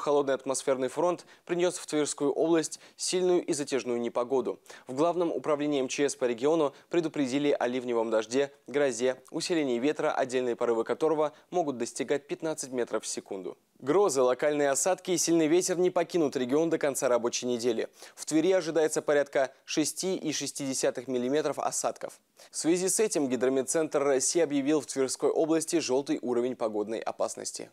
холодный атмосферный фронт принес в Тверскую область сильную и затяжную непогоду. В Главном управлении МЧС по региону предупредили о ливневом дожде, грозе, усилении ветра, отдельные порывы которого могут достигать 15 метров в секунду. Грозы, локальные осадки и сильный ветер не покинут регион до конца рабочей недели. В Твери ожидается порядка 6,6 мм осадков. В связи с этим гидромедцентр России объявил в Тверской области желтый уровень погодной опасности.